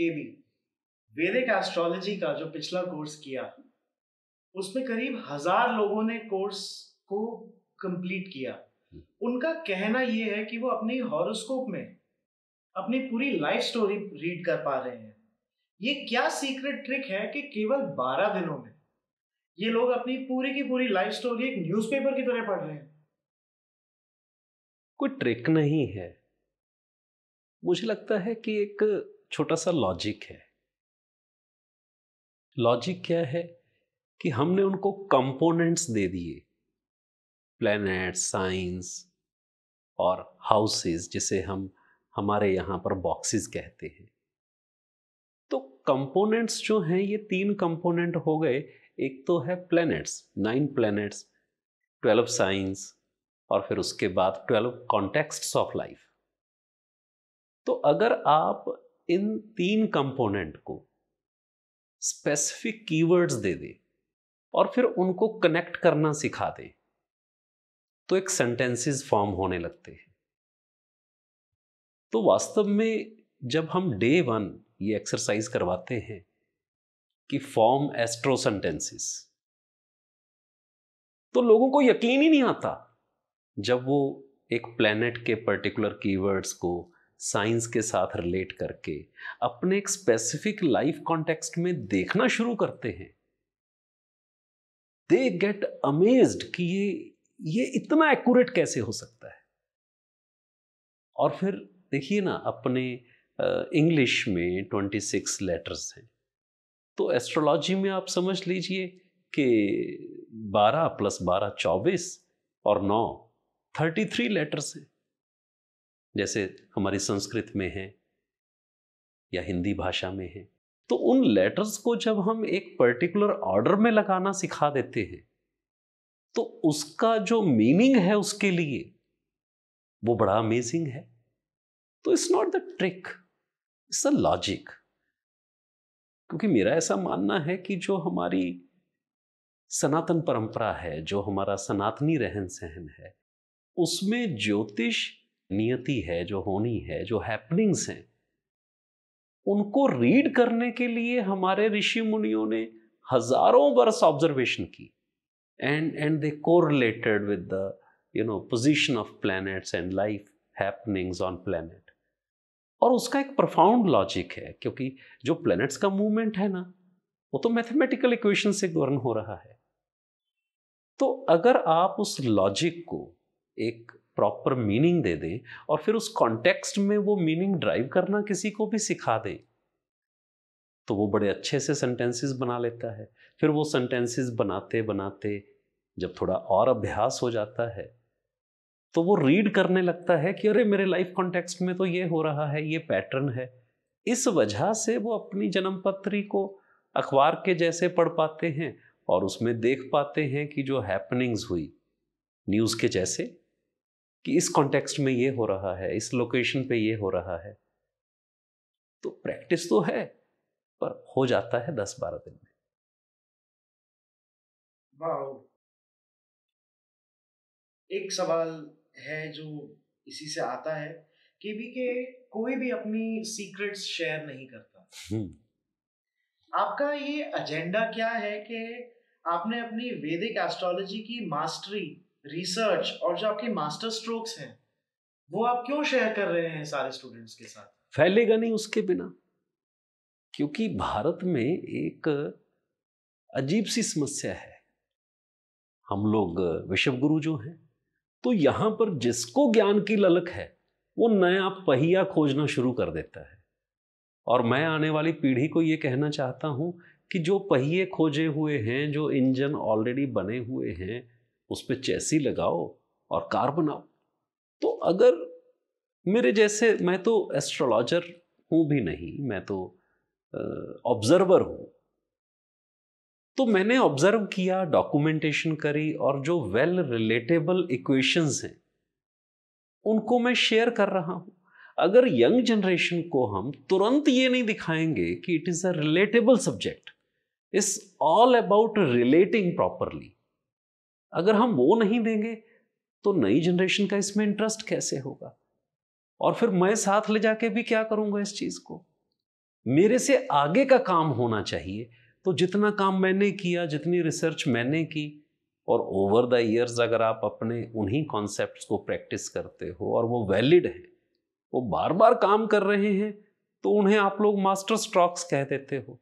केबी Vedic astrology का जो पिछला कोर्स किया उसमें करीब हजार लोगों ने कोर्स को कंप्लीट किया उनका कहना यह है कि वो अपने हॉरोस्कोप में अपनी पूरी लाइफ स्टोरी रीड कर पा रहे हैं ये क्या सीक्रेट ट्रिक है कि केवल 12 दिनों में ये लोग अपनी पूरी की पूरी लाइफ स्टोरी एक न्यूज़पेपर की तरह पढ़ रहे हैं कोई ट्रिक नहीं है मुझे लगता है कि एक छोटा सा लॉजिक है लॉजिक क्या है कि हमने उनको कंपोनेंट्स दे दिए प्लैनेट साइंस और हाउसेस जिसे हम हमारे यहां पर बॉक्सेस कहते हैं तो कंपोनेंट्स जो हैं ये तीन कंपोनेंट हो गए एक तो है planets nine planets twelve signs और फिर उसके बाद ट्वेल्व कॉन्टेक्स्ट्स ऑफ लाइफ तो अगर आप इन तीन कंपोनेंट को स्पेसिफिक कीवर्ड्स दे दे और फिर उनको कनेक्ट करना सिखा दे तो एक सेंटेंसेस फॉर्म होने लगते हैं तो वास्तव में जब हम डे वन ये एक्सरसाइज करवाते हैं कि फॉर्म एस्ट्रो सेंटेंसेस तो लोगों को यकीन ही नहीं आता जब वो एक प्लेनेट के पर्टिकुलर कीवर्ड्स को साइंस के साथ रिलेट करके अपने एक स्पेसिफिक लाइफ कॉन्टेक्स्ट में देखना शुरू करते हैं दे गेट अमेज्ड कि ये ये इतना एक्यूरेट कैसे हो सकता है और फिर देखिए ना अपने इंग्लिश में ट्वेंटी सिक्स लेटर्स हैं तो एस्ट्रोलॉजी में आप समझ लीजिए कि बारह प्लस बारह चौबीस और नौ थर्टी थ्री लेटर्स हैं जैसे हमारी संस्कृत में है या हिंदी भाषा में है तो उन लेटर्स को जब हम एक पर्टिकुलर ऑर्डर में लगाना सिखा देते हैं तो उसका जो मीनिंग है उसके लिए वो बड़ा अमेजिंग है तो it's not the trick it's a logic क्योंकि मेरा ऐसा मानना है कि जो हमारी सनातन परंपरा है जो हमारा सनातनी रहन सहन है उसमें ज्योतिष नियति है जो होनी है जो हैपनिंग्स हैं उनको रीड करने के लिए हमारे ऋषि मुनियों ने हजारों बरस ऑब्जर्वेशन की and and they correlated with the you know position of planets and life happenings on planet और उसका एक प्रोफाउंड लॉजिक है क्योंकि जो प्लैनेट्स का मूवमेंट है ना वो तो मैथमेटिकल इक्वेशन से गवर्न हो रहा है तो अगर आप उस लॉजिक को एक प्रॉपर मीनिंग दे दे और फिर उस कॉन्टेक्स्ट में वो मीनिंग ड्राइव करना किसी को भी सिखा दे तो वो बड़े अच्छे से सेंटेंसेस बना लेता है फिर वो सेंटेंसेस बनाते बनाते जब थोड़ा और अभ्यास हो जाता है तो वो रीड करने लगता है कि अरे मेरे लाइफ कॉन्टेक्स्ट में तो ये हो रहा है ये पैटर्न है इस वजह से वो अपनी जन्मपत्री को अखबार के जैसे पढ़ पाते हैं और उसमें देख पाते हैं कि जो हैपनिंग्स हुई न्यूज़ के जैसे कि इस कॉन्टेक्स्ट में ये हो रहा है इस लोकेशन पे ये हो रहा है तो प्रैक्टिस तो है पर हो जाता है दस बारह दिन में एक सवाल है जो इसी से आता है कि भी के कोई भी अपनी सीक्रेट्स शेयर नहीं करता हम्म। आपका ये एजेंडा क्या है कि आपने अपनी वैदिक एस्ट्रोलॉजी की मास्टरी रिसर्च और जो आपकी मास्टर स्ट्रोक्स हैं वो आप क्यों शेयर कर रहे हैं सारे स्टूडेंट्स के साथ फैलेगा नहीं उसके बिना क्योंकि भारत में एक अजीब सी समस्या है हम लोग विश्व गुरु जो हैं तो यहां पर जिसको ज्ञान की ललक है वो नया पहिया खोजना शुरू कर देता है और मैं आने वाली पीढ़ी को ये कहना चाहता हूं कि जो पहिए खोजे हुए हैं जो इंजन ऑलरेडी बने हुए हैं उस पर चैसी लगाओ और कार बनाओ तो अगर मेरे जैसे मैं तो एस्ट्रोलॉजर हूं भी नहीं मैं तो ऑब्जर्वर हूं तो मैंने ऑब्जर्व किया डॉक्यूमेंटेशन करी और जो वेल रिलेटेबल इक्वेशंस हैं उनको मैं शेयर कर रहा हूं अगर यंग जनरेशन को हम तुरंत ये नहीं दिखाएंगे कि it is a relatable subject it's all about relating properly अगर हम वो नहीं देंगे तो नई जनरेशन का इसमें इंटरेस्ट कैसे होगा और फिर मैं साथ ले जाके भी क्या करूँगा इस चीज़ को मेरे से आगे का काम होना चाहिए तो जितना काम मैंने किया जितनी रिसर्च मैंने की और ओवर द ईयर्स अगर आप अपने उन्हीं कॉन्सेप्ट्स को प्रैक्टिस करते हो और वो वैलिड हैं वो बार बार काम कर रहे हैं तो उन्हें आप लोग मास्टर स्ट्रॉक्स कह देते हो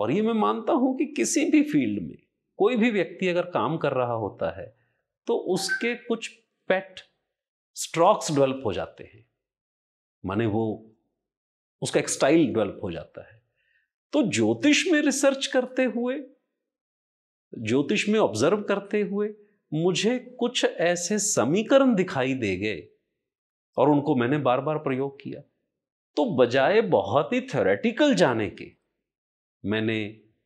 और ये मैं मानता हूँ कि किसी भी फील्ड में कोई भी व्यक्ति अगर काम कर रहा होता है तो उसके कुछ पेट स्ट्रॉक्स डेवलप हो जाते हैं माने वो उसका एक स्टाइल डेवलप हो जाता है तो ज्योतिष में रिसर्च करते हुए ज्योतिष में ऑब्जर्व करते हुए मुझे कुछ ऐसे समीकरण दिखाई दे गए और उनको मैंने बार बार प्रयोग किया तो बजाय बहुत ही थ्योरेटिकल जाने के मैंने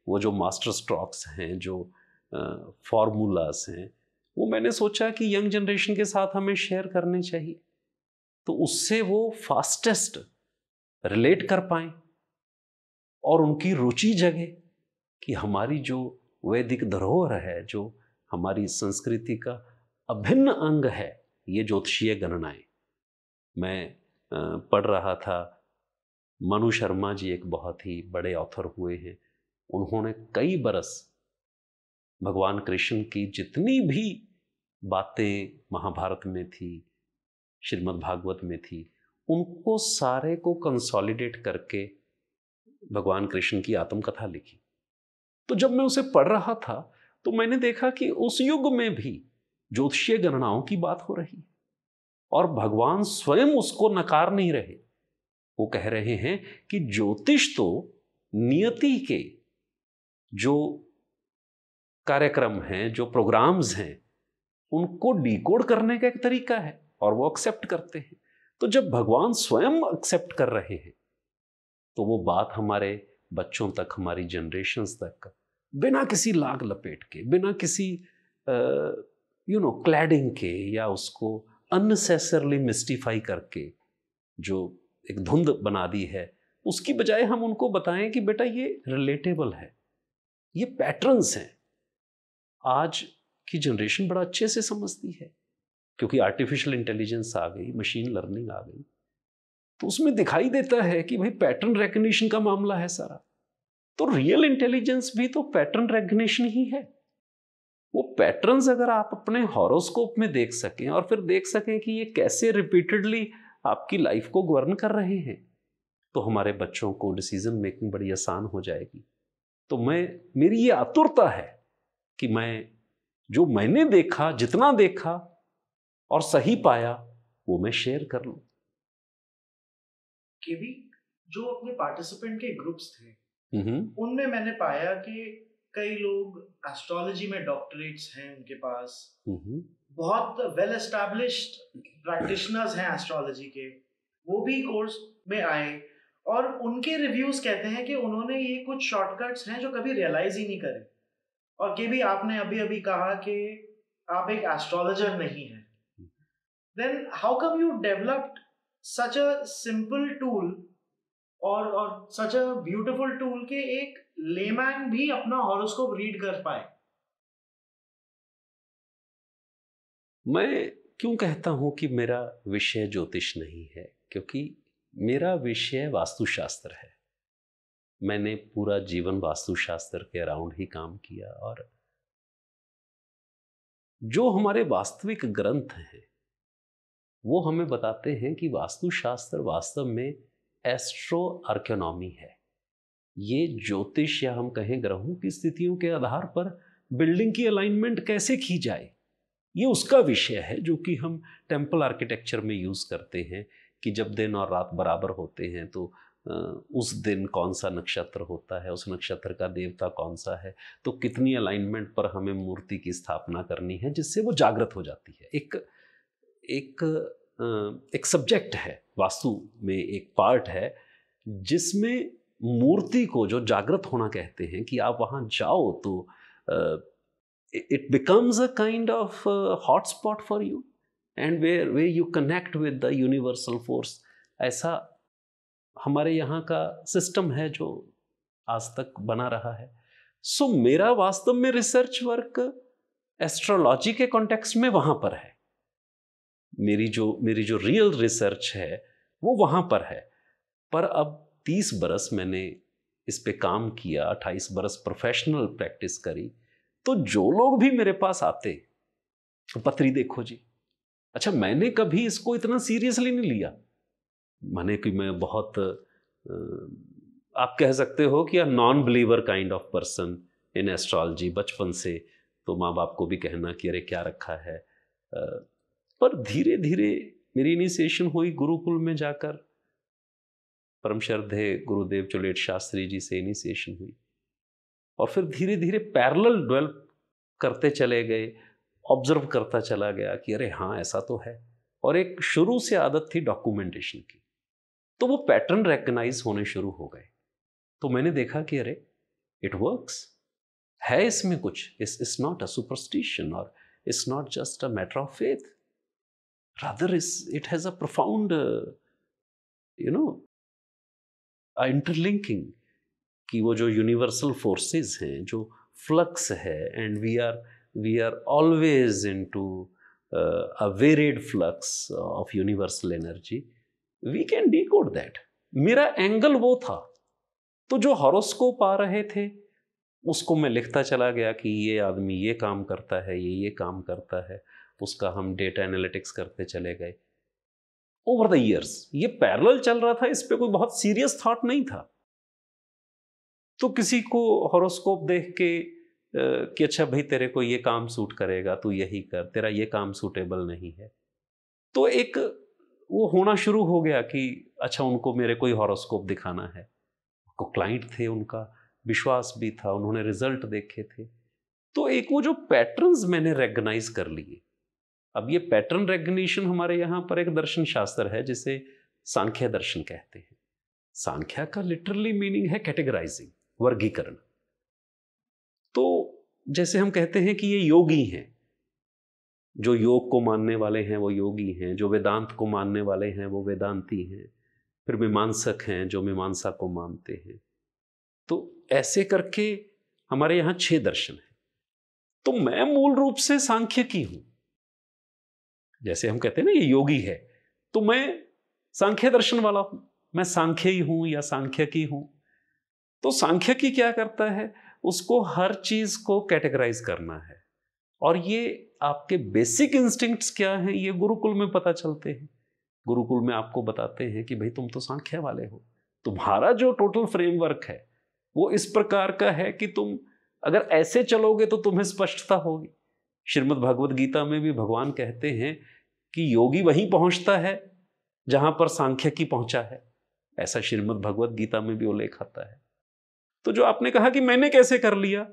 वो जो मास्टर स्ट्रॉक्स हैं जो फॉर्मूलाज हैं वो मैंने सोचा कि यंग जनरेशन के साथ हमें शेयर करने चाहिए तो उससे वो फास्टेस्ट रिलेट कर पाए और उनकी रुचि जगे कि हमारी जो वैदिक धरोहर है जो हमारी संस्कृति का अभिन्न अंग है ये ज्योतिषीय गणनाएं मैं पढ़ रहा था मनु शर्मा जी एक बहुत ही बड़े ऑथर हुए हैं उन्होंने कई बरस भगवान कृष्ण की जितनी भी बातें महाभारत में थी श्रीमद् भागवत में थी उनको सारे को कंसोलिडेट करके भगवान कृष्ण की आत्मकथा लिखी तो जब मैं उसे पढ़ रहा था तो मैंने देखा कि उस युग में भी ज्योतिषीय गणनाओं की बात हो रही है और भगवान स्वयं उसको नकार नहीं रहे वो कह रहे हैं कि ज्योतिष तो नियति के जो कार्यक्रम हैं जो प्रोग्राम्स हैं उनको डीकोड करने का एक तरीका है और वो एक्सेप्ट करते हैं तो जब भगवान स्वयं एक्सेप्ट कर रहे हैं तो वो बात हमारे बच्चों तक हमारी जनरेशंस तक बिना किसी लाग लपेट के बिना किसी यू नो क्लैडिंग के या उसको अननेसेसरली मिस्टिफाई करके जो एक धुंध बना दी है उसकी बजाय हम उनको बताएं कि बेटा ये रिलेटेबल है ये पैटर्न्स हैं आज की जनरेशन बड़ा अच्छे से समझती है क्योंकि आर्टिफिशियल इंटेलिजेंस आ गई मशीन लर्निंग आ गई तो उसमें दिखाई देता है कि भाई पैटर्न रेकग्निशन का मामला है सारा तो रियल इंटेलिजेंस भी तो पैटर्न रेकग्निशन ही है वो पैटर्न्स अगर आप अपने हॉरोस्कोप में देख सकें और फिर देख सकें कि ये कैसे रिपीटेडली आपकी लाइफ को गवर्न कर रहे हैं तो हमारे बच्चों को डिसीजन मेकिंग बड़ी आसान हो जाएगी तो मैं मेरी ये आतुरता है कि मैं जो मैंने देखा जितना देखा और सही पाया वो मैं शेयर कर के भी जो अपने पार्टिसिपेंट के ग्रुप्स थे हम्म हम्म। उनमें मैंने पाया कि कई लोग एस्ट्रोलॉजी में डॉक्टरेट्स हैं उनके पास हम्म बहुत वेल एस्टेब्लिश प्रैक्टिशनर्स हैं एस्ट्रोलॉजी के वो भी कोर्स में आए और उनके रिव्यूज कहते हैं कि उन्होंने ये कुछ शॉर्टकट्स हैं जो कभी रियलाइज ही नहीं करे और के भी आपने अभी अभी कहा कि आप एक एस्ट्रोलॉजर नहीं है then how come you developed such a simple tool और और सच अ ब्यूटीफुल टूल के एक लेमैन भी अपना हॉरोस्कोप रीड कर पाए मैं क्यों कहता हूं कि मेरा विषय ज्योतिष नहीं है क्योंकि मेरा विषय वास्तुशास्त्र है मैंने पूरा जीवन वास्तुशास्त्र के अराउंड ही काम किया और जो हमारे वास्तविक ग्रंथ हैं वो हमें बताते हैं कि वास्तुशास्त्र वास्तव में एस्ट्रो आर्क्योनॉमी है ये ज्योतिष या हम कहें ग्रहों की स्थितियों के आधार पर बिल्डिंग की अलाइनमेंट कैसे की जाए ये उसका विषय है जो कि हम टेम्पल आर्किटेक्चर में यूज़ करते हैं कि जब दिन और रात बराबर होते हैं तो उस दिन कौन सा नक्षत्र होता है उस नक्षत्र का देवता कौन सा है तो कितनी अलाइनमेंट पर हमें मूर्ति की स्थापना करनी है जिससे वो जागृत हो जाती है एक एक एक सब्जेक्ट है वास्तु में एक पार्ट है जिसमें मूर्ति को जो जागृत होना कहते हैं कि आप वहाँ जाओ तो it becomes a kind of hotspot for you and where way you connect with the universal force ऐसा हमारे यहाँ का सिस्टम है जो आज तक बना रहा है सो so, मेरा वास्तव में रिसर्च वर्क एस्ट्रोलॉजी के कॉन्टेक्स्ट में वहां पर है मेरी जो मेरी जो रियल रिसर्च है वो वहां पर है पर अब तीस बरस मैंने इस पे काम किया अट्ठाईस बरस प्रोफेशनल प्रैक्टिस करी तो जो लोग भी मेरे पास आते तो पत्री देखो जी अच्छा मैंने कभी इसको इतना सीरियसली नहीं लिया माने कि मैं बहुत आप कह सकते हो कि non believer kind of person in astrology बचपन से तो माँ बाप को भी कहना कि अरे क्या रखा है पर धीरे धीरे मेरी इनिशिएशन हुई गुरुकुल में जाकर परम श्रद्धे गुरुदेव चुलेट शास्त्री जी से इनिशिएशन हुई और फिर धीरे धीरे पैरल डेवलप करते चले गए ऑब्जर्व करता चला गया कि अरे हाँ ऐसा तो है और एक शुरू से आदत थी डॉक्यूमेंटेशन की तो वो पैटर्न रेकग्नाइज होने शुरू हो गए तो मैंने देखा कि अरे इट वर्क्स है इसमें कुछ इस इज नॉट अ सुपरस्टिशन और it's not just a matter of faith rather is it has a profound you know interlinking कि वो जो यूनिवर्सल फोर्सेस हैं जो फ्लक्स है and we are we are always into a varied flux of universal energy we can decode that मेरा angle वो था तो जो हॉरोस्कोप आ रहे थे उसको मैं लिखता चला गया कि ये आदमी ये काम करता है ये ये काम करता है उसका हम डेटा एनालिटिक्स करते चले गए ओवर द ईयर्स ये पैरल चल रहा था इस पर कोई बहुत सीरियस थाट नहीं था तो किसी को हॉरोस्कोप देख के कि अच्छा भाई तेरे को ये काम सूट करेगा तू यही कर तेरा ये काम सूटेबल नहीं है तो एक वो होना शुरू हो गया कि अच्छा उनको मेरे कोई हॉरोस्कोप दिखाना है को क्लाइंट थे उनका विश्वास भी था उन्होंने रिजल्ट देखे थे तो एक वो जो पैटर्न्स मैंने रेगनाइज कर लिए अब ये पैटर्न रेगनेशन हमारे यहाँ पर एक दर्शन शास्त्र है जिसे सांख्य दर्शन कहते हैं सांख्या का लिटरली मीनिंग है कैटेगराइजिंग वर्गीकरण तो जैसे हम कहते हैं कि ये योगी हैं जो योग को मानने वाले हैं वो योगी हैं जो वेदांत को मानने वाले हैं वो वेदांती हैं फिर मीमांसक हैं जो मीमांसा को मानते हैं तो ऐसे करके हमारे यहाँ छह दर्शन हैं तो मैं मूल रूप से सांख्यिकी हूं जैसे हम कहते हैं ना ये योगी है तो मैं सांख्य दर्शन वाला हूं मैं सांख्य ही हूं या सांख्यिकी हूं तो सांख्यिकी क्या करता है उसको हर चीज को कैटेगराइज करना है और ये आपके बेसिक इंस्टिंक्ट्स क्या हैं ये गुरुकुल में पता चलते हैं गुरुकुल में आपको बताते हैं कि भाई तुम तो सांख्य वाले हो तुम्हारा जो टोटल फ्रेमवर्क है वो इस प्रकार का है कि तुम अगर ऐसे चलोगे तो तुम्हें स्पष्टता होगी श्रीमद् भगवद गीता में भी भगवान कहते हैं कि योगी वहीं पहुंचता है जहां पर सांख्य की पहुंचा है ऐसा श्रीमद् भगवद गीता में भी उल्लेख आता है तो जो आपने कहा कि मैंने कैसे कर लिया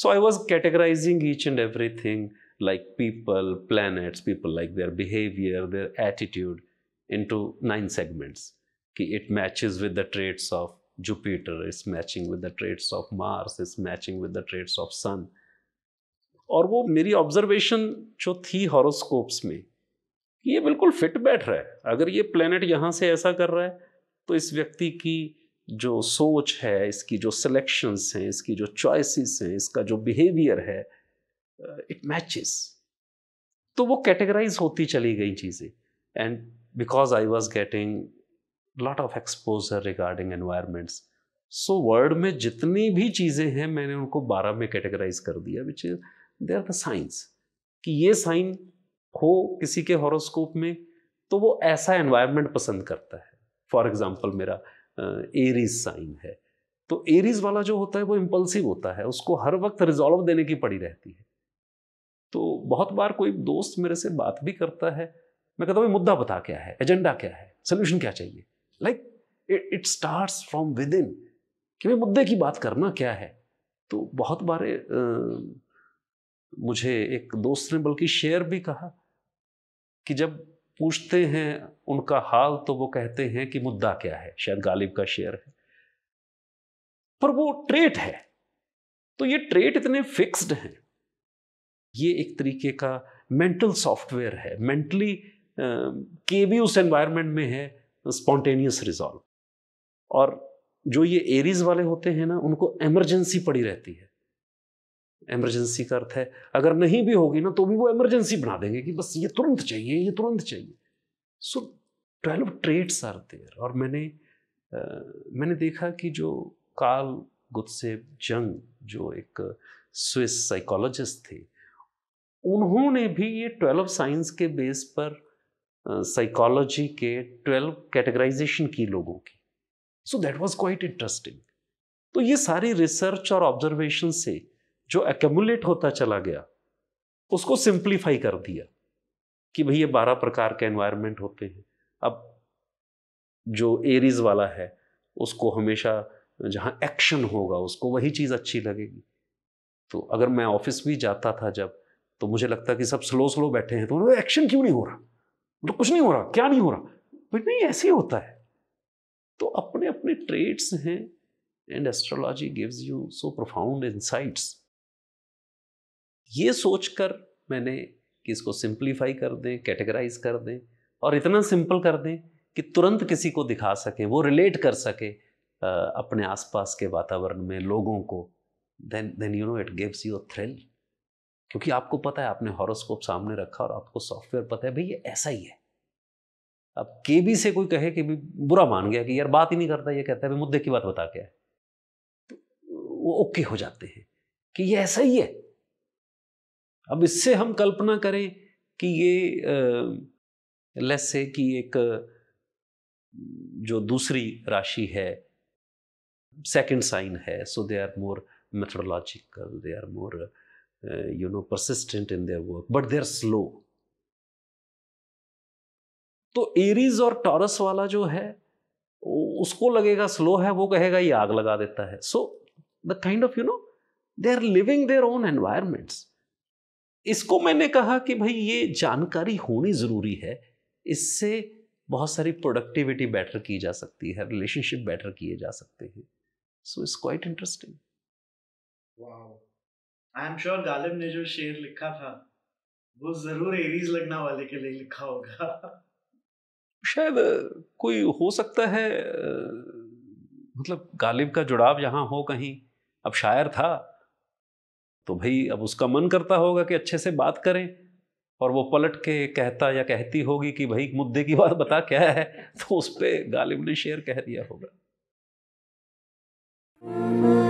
So I was categorizing each and everything like people, planets, people like their behavior, their attitude into nine segments. It matches with the traits of Jupiter, it's matching with the traits of Mars, it's matching with the traits of Sun. और वो मेरी observation जो थी horoscopes में ये बिल्कुल fit बैठ रहा है अगर ये प्लेनेट यहाँ से ऐसा कर रहा है तो इस व्यक्ति की जो सोच है इसकी जो सिलेक्शंस हैं इसकी जो चॉइसेस हैं इसका जो बिहेवियर है इट uh, मैचेस तो वो कैटेगराइज होती चली गई चीज़ें and because I was getting lot of exposure regarding environments so world में जितनी भी चीज़ें हैं मैंने उनको बारह में कैटेगराइज कर दिया which is they are the signs कि ये साइन हो किसी के हॉरोस्कोप में तो वो ऐसा एनवायरमेंट पसंद करता है फॉर एग्जाम्पल मेरा एरीज साइन है तो एरीज वाला जो होता है वो इम्पल्सिव होता है उसको हर वक्त रिजॉल्व देने की पड़ी रहती है तो बहुत बार कोई दोस्त मेरे से बात भी करता है मैं कहता हूँ मुद्दा बता क्या है एजेंडा क्या है सोल्यूशन क्या चाहिए like it start from within कि भाई मुद्दे की बात करना क्या है तो बहुत बार मुझे एक दोस्त ने बल्कि शेयर भी कहा कि जब पूछते हैं उनका हाल तो वो कहते हैं कि मुद्दा क्या है शायद गालिब का शेयर है पर वो ट्रेट है तो ये ट्रेट इतने फिक्स्ड हैं ये एक तरीके का मेंटल सॉफ्टवेयर है मेंटली के भी उस एनवायरनमेंट में है स्पॉन्टेनियस रिजॉल्व और जो ये एरीज वाले होते हैं ना उनको एमरजेंसी पड़ी रहती है एमरजेंसी का अर्थ है अगर नहीं भी होगी ना तो भी वो एमरजेंसी बना देंगे कि बस ये तुरंत चाहिए ये तुरंत चाहिए so twelve traits are there और मैंने आ, मैंने देखा कि जो काल गुत्से जंग जो एक स्विस साइकोलॉजिस्ट थे उन्होंने भी ये ट्वेल्व साइंस के बेस पर साइकोलॉजी के ट्वेल्व कैटेगराइजेशन की लोगों की so that was quite interesting तो ये सारी रिसर्च और ऑब्जर्वेशन से जो एक्मुलेट होता चला गया उसको सिंप्लीफाई कर दिया कि भाई ये बारह प्रकार के एनवायरनमेंट होते हैं अब जो एरीज वाला है उसको हमेशा जहाँ एक्शन होगा उसको वही चीज़ अच्छी लगेगी तो अगर मैं ऑफिस भी जाता था जब तो मुझे लगता कि सब स्लो स्लो बैठे हैं तो एक्शन क्यों नहीं हो रहा मतलब तो कुछ नहीं हो रहा क्या नहीं हो रहा बट नहीं ऐसे ही होता है तो अपने अपने ट्रेड्स हैं and astrology gives you so profound insights ये सोचकर मैंने कि इसको सिंप्लीफाई कर दें कैटेगराइज कर दें और इतना सिंपल कर दें कि तुरंत किसी को दिखा सकें वो रिलेट कर सके अपने आसपास के वातावरण में लोगों को then then you know it gives you thrill क्योंकि आपको पता है आपने हॉरोस्कोप सामने रखा और आपको सॉफ्टवेयर पता है भाई ये ऐसा ही है अब के बी से कोई कहे कि भी बुरा मान गया कि यार बात ही नहीं करता ये कहता है मुद्दे की बात बता क्या है तो वो ओके हो जाते हैं कि ये ऐसा ही है अब इससे हम कल्पना करें कि ये लेस से कि एक जो दूसरी राशि है सेकंड साइन है so they are more methodological they are more you know persistent in their work but they are slow तो एरीज और टॉरस वाला जो है उसको लगेगा स्लो है वो कहेगा ये आग लगा देता है so the kind of you know they are living their own environments इसको मैंने कहा कि भाई ये जानकारी होनी ज़रूरी है इससे बहुत सारी प्रोडक्टिविटी बेटर की जा सकती है रिलेशनशिप बेटर किए जा सकते हैं so it's quite interesting I am sure Ghalib ने जो शेर लिखा था वो जरूर एरीज लगना वाले के लिए लिखा होगा शायद कोई हो सकता है मतलब गालिब का जुड़ाव यहाँ हो कहीं अब शायर था तो भाई अब उसका मन करता होगा कि अच्छे से बात करें और वो पलट के कहता या कहती होगी कि भाई मुद्दे की बात बता क्या है तो उस पर गालिब ने शेर कह दिया होगा